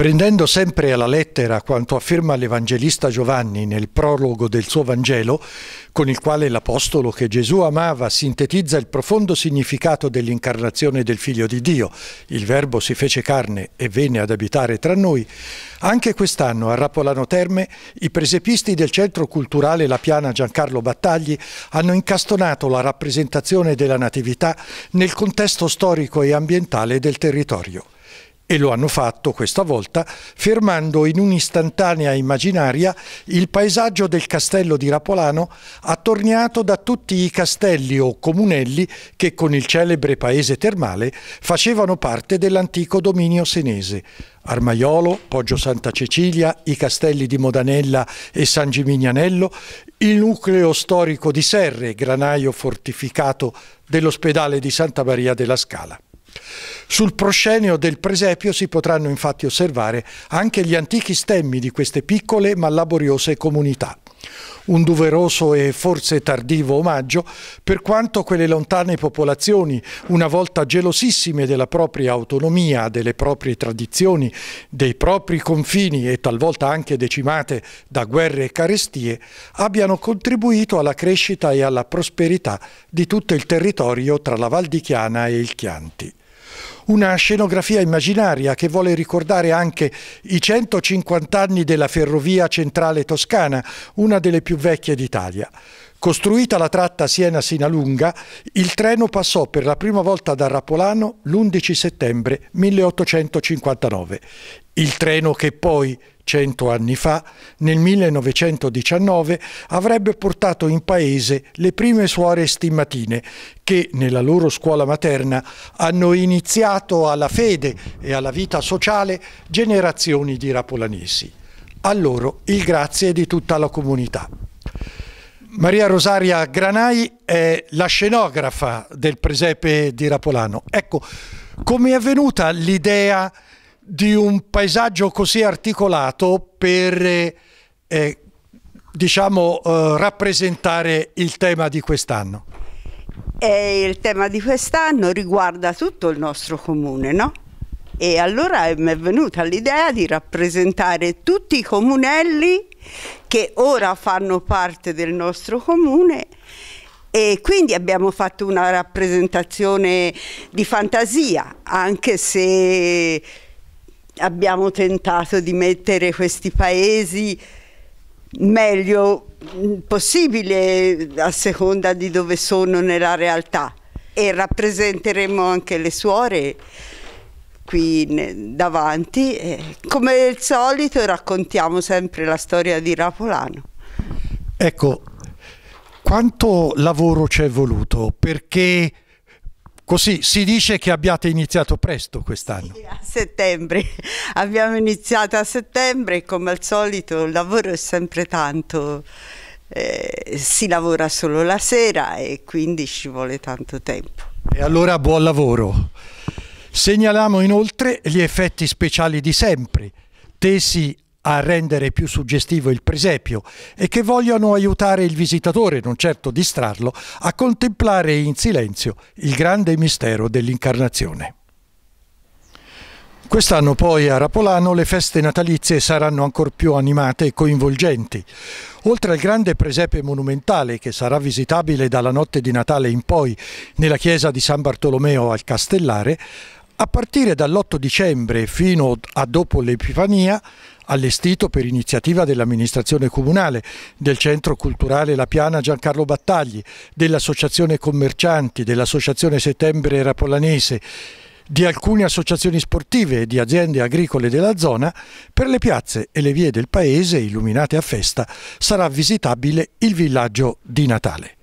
Prendendo sempre alla lettera quanto afferma l'Evangelista Giovanni nel prologo del suo Vangelo, con il quale l'Apostolo che Gesù amava sintetizza il profondo significato dell'incarnazione del Figlio di Dio, il Verbo si fece carne e venne ad abitare tra noi, anche quest'anno a Rapolano Terme i presepisti del Centro Culturale La Piana Giancarlo Battagli hanno incastonato la rappresentazione della Natività nel contesto storico e ambientale del territorio e lo hanno fatto questa volta fermando in un'istantanea immaginaria il paesaggio del castello di Rapolano attorniato da tutti i castelli o comunelli che con il celebre paese termale facevano parte dell'antico dominio senese. Armaiolo, Poggio Santa Cecilia, i castelli di Modanella e San Gimignanello, il nucleo storico di Serre, granaio fortificato dell'ospedale di Santa Maria della Scala. Sul proscenio del presepio si potranno infatti osservare anche gli antichi stemmi di queste piccole ma laboriose comunità. Un doveroso e forse tardivo omaggio per quanto quelle lontane popolazioni, una volta gelosissime della propria autonomia, delle proprie tradizioni, dei propri confini e talvolta anche decimate da guerre e carestie, abbiano contribuito alla crescita e alla prosperità di tutto il territorio tra la Val di Chiana e il Chianti una scenografia immaginaria che vuole ricordare anche i 150 anni della ferrovia centrale toscana, una delle più vecchie d'Italia. Costruita la tratta Siena-Sinalunga, il treno passò per la prima volta da Rapolano l'11 settembre 1859. Il treno che poi cento anni fa, nel 1919 avrebbe portato in paese le prime suore stimmatine che nella loro scuola materna hanno iniziato alla fede e alla vita sociale generazioni di rapolanesi. A loro il grazie di tutta la comunità. Maria Rosaria Granai è la scenografa del presepe di Rapolano. Ecco, come è venuta l'idea di un paesaggio così articolato per eh, eh, diciamo, eh, rappresentare il tema di quest'anno? E il tema di quest'anno riguarda tutto il nostro comune, no? E allora mi è venuta l'idea di rappresentare tutti i comunelli che ora fanno parte del nostro comune e quindi abbiamo fatto una rappresentazione di fantasia, anche se abbiamo tentato di mettere questi paesi meglio mm, possibile a seconda di dove sono nella realtà e rappresenteremo anche le suore qui davanti. Come al solito raccontiamo sempre la storia di Rapolano. Ecco, quanto lavoro ci è voluto perché Così si dice che abbiate iniziato presto quest'anno. Sì, a settembre. Abbiamo iniziato a settembre e come al solito il lavoro è sempre tanto. Eh, si lavora solo la sera e quindi ci vuole tanto tempo. E allora buon lavoro. Segnaliamo inoltre gli effetti speciali di sempre, tesi a rendere più suggestivo il presepio e che vogliono aiutare il visitatore, non certo distrarlo, a contemplare in silenzio il grande mistero dell'incarnazione. Quest'anno poi a Rapolano le feste natalizie saranno ancora più animate e coinvolgenti. Oltre al grande presepe monumentale che sarà visitabile dalla notte di Natale in poi nella chiesa di San Bartolomeo al Castellare, a partire dall'8 dicembre fino a dopo l'Epifania allestito per iniziativa dell'amministrazione comunale, del Centro Culturale La Piana Giancarlo Battagli, dell'Associazione Commercianti, dell'Associazione Settembre Rapolanese, di alcune associazioni sportive e di aziende agricole della zona, per le piazze e le vie del paese illuminate a festa sarà visitabile il villaggio di Natale.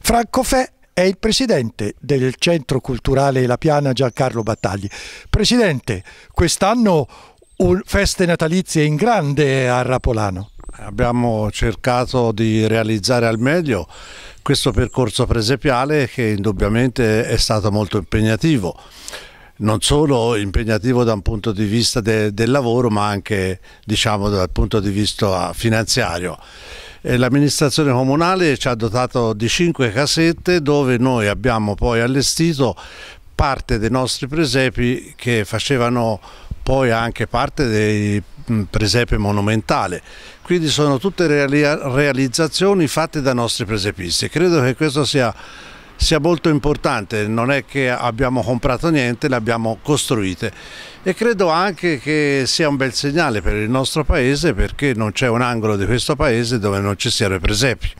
Franco Fè è il presidente del Centro Culturale La Piana Giancarlo Battagli. Presidente, quest'anno feste natalizie in grande a Rapolano. Abbiamo cercato di realizzare al meglio questo percorso presepiale che indubbiamente è stato molto impegnativo non solo impegnativo da un punto di vista de, del lavoro ma anche diciamo, dal punto di vista finanziario. L'amministrazione comunale ci ha dotato di cinque casette dove noi abbiamo poi allestito parte dei nostri presepi che facevano poi anche parte del presepe monumentale. Quindi sono tutte realizzazioni fatte da nostri presepisti. Credo che questo sia, sia molto importante, non è che abbiamo comprato niente, le abbiamo costruite e credo anche che sia un bel segnale per il nostro paese perché non c'è un angolo di questo paese dove non ci siano i presepi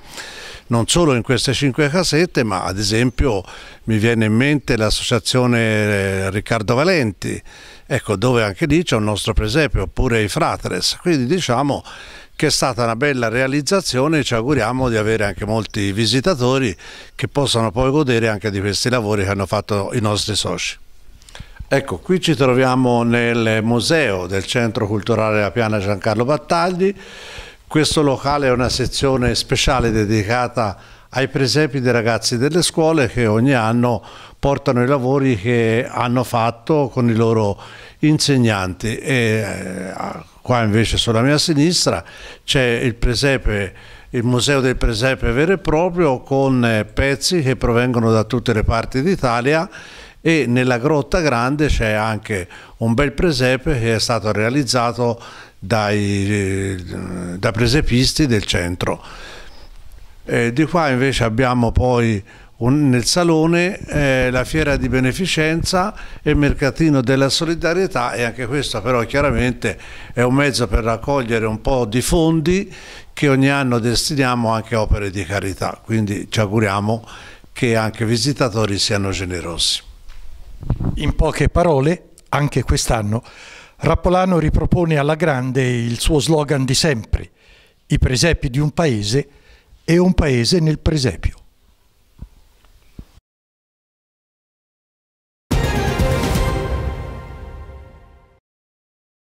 non solo in queste cinque casette, ma ad esempio mi viene in mente l'associazione eh, Riccardo Valenti, ecco, dove anche lì c'è un nostro presepio, oppure i Fratres. Quindi diciamo che è stata una bella realizzazione e ci auguriamo di avere anche molti visitatori che possano poi godere anche di questi lavori che hanno fatto i nostri soci. Ecco, qui ci troviamo nel museo del Centro Culturale della Piana Giancarlo Battagli questo locale è una sezione speciale dedicata ai presepi dei ragazzi delle scuole che ogni anno portano i lavori che hanno fatto con i loro insegnanti. E eh, qua invece sulla mia sinistra c'è il presepe il museo del presepe vero e proprio con eh, pezzi che provengono da tutte le parti d'Italia e nella grotta grande c'è anche un bel presepe che è stato realizzato dai, da presepisti del centro. Eh, di qua invece abbiamo poi un, nel salone eh, la fiera di beneficenza e il mercatino della solidarietà e anche questo però chiaramente è un mezzo per raccogliere un po' di fondi che ogni anno destiniamo anche a opere di carità, quindi ci auguriamo che anche i visitatori siano generosi. In poche parole, anche quest'anno Rappolano ripropone alla grande il suo slogan di sempre, i presepi di un paese e un paese nel presepio.